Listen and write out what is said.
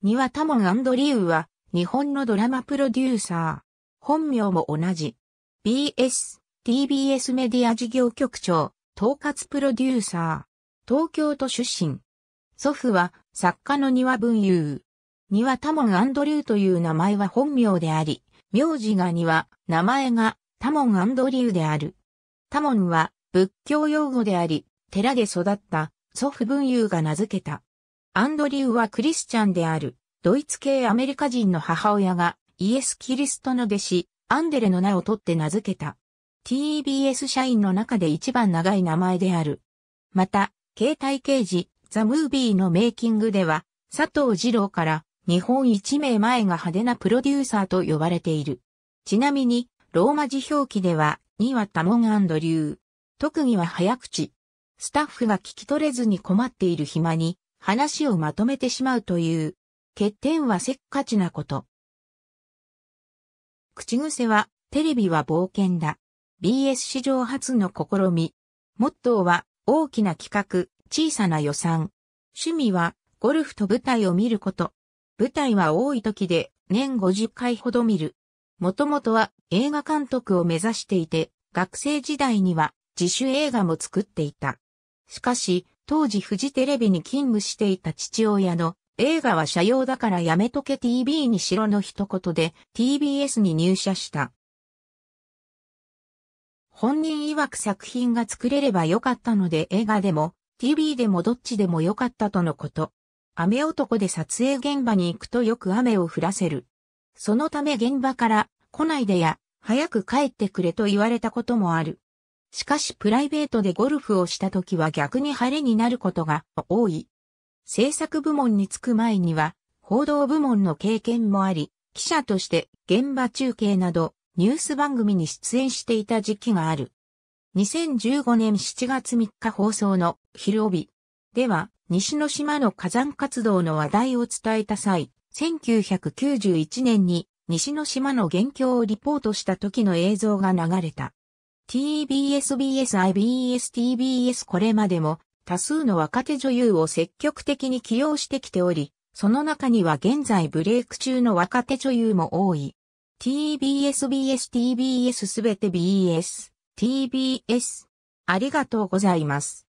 庭モ門アンドリューは、日本のドラマプロデューサー。本名も同じ。BS、TBS メディア事業局長、統括プロデューサー。東京都出身。祖父は、作家の庭文雄。庭モ門アンドリューという名前は本名であり、名字が庭、名前が、モ門アンドリューである。モ門は、仏教用語であり、寺で育った、祖父文雄が名付けた。アンドリューはクリスチャンである、ドイツ系アメリカ人の母親がイエス・キリストの弟子、アンデレの名を取って名付けた。TBS 社員の中で一番長い名前である。また、携帯刑事、ザ・ムービーのメイキングでは、佐藤二郎から日本一名前が派手なプロデューサーと呼ばれている。ちなみに、ローマ字表記では、ワはモン・アンドリュー。特技は早口。スタッフが聞き取れずに困っている暇に、話をまとめてしまうという。欠点はせっかちなこと。口癖は、テレビは冒険だ。BS 史上初の試み。モットーは、大きな企画、小さな予算。趣味は、ゴルフと舞台を見ること。舞台は多い時で、年50回ほど見る。もともとは映画監督を目指していて、学生時代には自主映画も作っていた。しかし、当時フジテレビに勤務していた父親の映画は社用だからやめとけ TV にしろの一言で TBS に入社した。本人曰く作品が作れればよかったので映画でも TV でもどっちでもよかったとのこと。雨男で撮影現場に行くとよく雨を降らせる。そのため現場から来ないでや早く帰ってくれと言われたこともある。しかしプライベートでゴルフをした時は逆に晴れになることが多い。制作部門に就く前には、報道部門の経験もあり、記者として現場中継などニュース番組に出演していた時期がある。2015年7月3日放送の昼帯では西之島の火山活動の話題を伝えた際、1991年に西之島の現況をリポートした時の映像が流れた。TBSBSIBSTBS これまでも多数の若手女優を積極的に起用してきており、その中には現在ブレイク中の若手女優も多い。TBSBSTBS すべて BS、TBS。ありがとうございます。